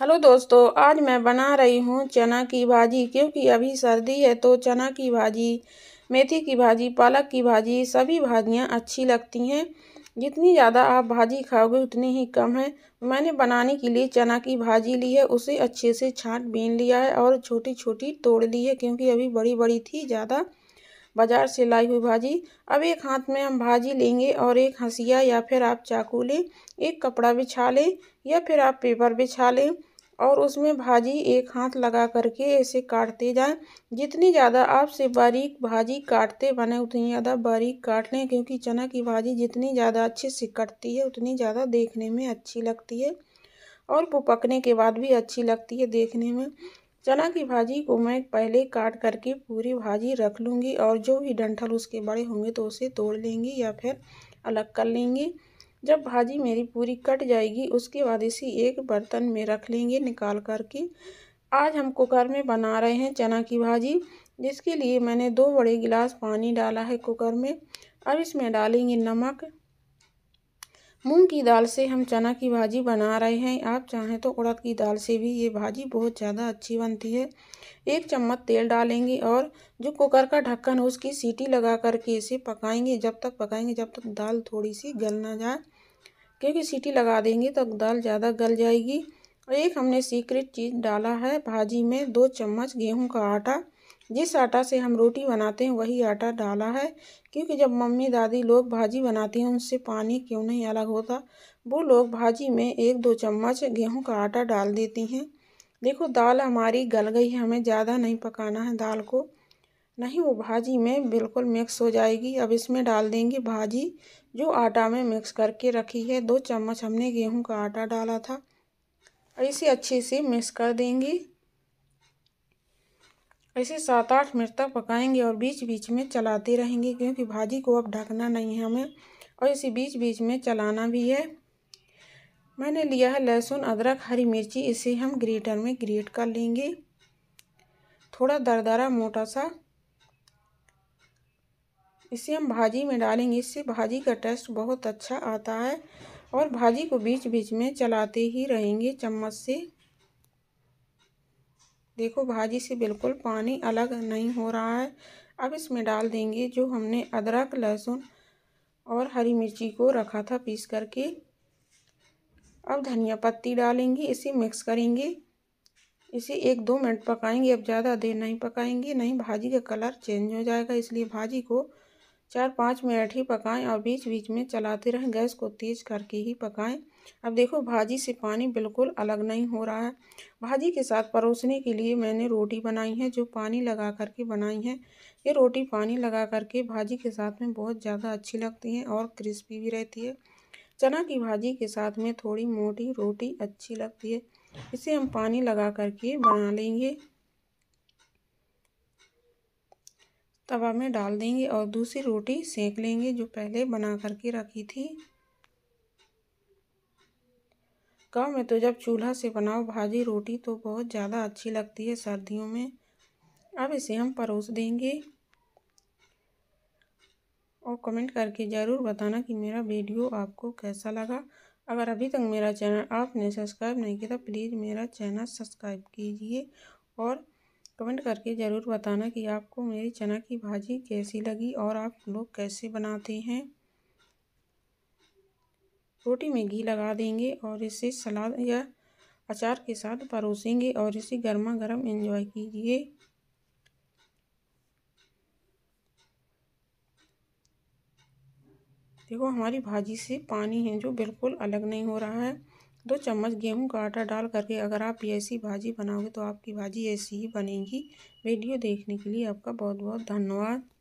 hello दोस्तों आज मैं बना रही हूँ चना की भाजी क्योंकि अभी सर्दी है तो चना की भाजी मेथी की भाजी पालक की भाजी सभी भाजियाँ अच्छी लगती हैं जितनी ज़्यादा आप भाजी खाओगे उतनी ही कम है मैंने बनाने के लिए चना की भाजी ली है उसे अच्छे से छाँट बीन लिया है और छोटी छोटी तोड़ ली है क्योंकि अभी बड़ी बड़ी थी ज़्यादा बाज़ार से लाई हुई भाजी अब एक हाथ में हम भाजी लेंगे और एक हंसिया या फिर आप चाकू लें एक कपड़ा बिछा लें या फिर आप पेपर बिछा लें और उसमें भाजी एक हाथ लगा करके ऐसे काटते जाएं जितनी ज़्यादा आपसे बारीक भाजी काटते बने उतनी ज़्यादा बारीक काट लें क्योंकि चना की भाजी जितनी ज़्यादा अच्छे से कटती है उतनी ज़्यादा देखने में अच्छी लगती है और वो पकने के बाद भी अच्छी लगती है देखने में चना की भाजी को मैं पहले काट करके पूरी भाजी रख लूँगी और जो भी डंठल उसके बड़े होंगे तो उसे तोड़ लेंगी या फिर अलग कर लेंगी जब भाजी मेरी पूरी कट जाएगी उसके बाद इसी एक बर्तन में रख लेंगे निकाल कर के आज हम कुकर में बना रहे हैं चना की भाजी जिसके लिए मैंने दो बड़े गिलास पानी डाला है कुकर में अब इसमें डालेंगे नमक मूंग की दाल से हम चना की भाजी बना रहे हैं आप चाहें तो उड़द की दाल से भी ये भाजी बहुत ज़्यादा अच्छी बनती है एक चम्मच तेल डालेंगे और जो कुकर का ढक्कन हो उसकी सीटी लगा करके इसे पकाएंगे जब तक पकाएंगे जब तक दाल थोड़ी सी गल ना जाए क्योंकि सीटी लगा देंगे तो दाल ज़्यादा गल जाएगी और एक हमने सीक्रेट चीज़ डाला है भाजी में दो चम्मच गेहूँ का आटा जिस आटा से हम रोटी बनाते हैं वही आटा डाला है क्योंकि जब मम्मी दादी लोग भाजी बनाती हैं उनसे पानी क्यों नहीं अलग होता वो लोग भाजी में एक दो चम्मच गेहूं का आटा डाल देती हैं देखो दाल हमारी गल गई है हमें ज़्यादा नहीं पकाना है दाल को नहीं वो भाजी में बिल्कुल मिक्स हो जाएगी अब इसमें डाल देंगे भाजी जो आटा में मिक्स करके रखी है दो चम्मच हमने गेहूं का आटा डाला था इसे अच्छे से मिक्स कर देंगे ऐसे सात आठ मिनट तक पकाएंगे और बीच बीच में चलाते रहेंगे क्योंकि भाजी को अब ढकना नहीं है हमें और इसी बीच बीच में चलाना भी है मैंने लिया है लहसुन अदरक हरी मिर्ची इसे हम ग्रेटर में ग्रेट कर लेंगे थोड़ा दरदरा मोटा सा इसे हम भाजी में डालेंगे इससे भाजी का टेस्ट बहुत अच्छा आता है और भाजी को बीच बीच में चलाते ही रहेंगे चम्मच से देखो भाजी से बिल्कुल पानी अलग नहीं हो रहा है अब इसमें डाल देंगे जो हमने अदरक लहसुन और हरी मिर्ची को रखा था पीस करके अब धनिया पत्ती डालेंगे इसे मिक्स करेंगे इसे एक दो मिनट पकाएंगे अब ज़्यादा देर नहीं पकाएंगे नहीं भाजी का कलर चेंज हो जाएगा इसलिए भाजी को चार पाँच मिनट ही पकाएं और बीच बीच में चलाते रहें गैस को तेज़ करके ही पकाएं अब देखो भाजी से पानी बिल्कुल अलग नहीं हो रहा है भाजी के साथ परोसने के लिए मैंने रोटी बनाई है जो पानी लगा करके बनाई है ये रोटी पानी लगा करके भाजी के साथ में बहुत ज़्यादा अच्छी लगती है और क्रिस्पी भी रहती है चना की भाजी के साथ में थोड़ी मोटी रोटी अच्छी लगती है इसे हम पानी लगा करके बना लेंगे तवा में डाल देंगे और दूसरी रोटी सेक लेंगे जो पहले बना करके रखी थी गाँव में तो जब चूल्हा से बनाओ भाजी रोटी तो बहुत ज़्यादा अच्छी लगती है सर्दियों में अब इसे हम परोस देंगे और कमेंट करके ज़रूर बताना कि मेरा वीडियो आपको कैसा लगा अगर अभी तक मेरा चैनल आपने सब्सक्राइब नहीं किया तो प्लीज़ मेरा चैनल सब्सक्राइब कीजिए और कमेंट करके ज़रूर बताना कि आपको मेरी चना की भाजी कैसी लगी और आप लोग कैसे बनाते हैं रोटी में घी लगा देंगे और इसे सलाद या अचार के साथ परोसेंगे और इसे गर्मा गर्म इन्जॉय कीजिए देखो हमारी भाजी से पानी है जो बिल्कुल अलग नहीं हो रहा है दो चम्मच गेहूं का आटा डाल करके अगर आप ऐसी भाजी बनाओगे तो आपकी भाजी ऐसी ही बनेगी वीडियो देखने के लिए आपका बहुत बहुत धन्यवाद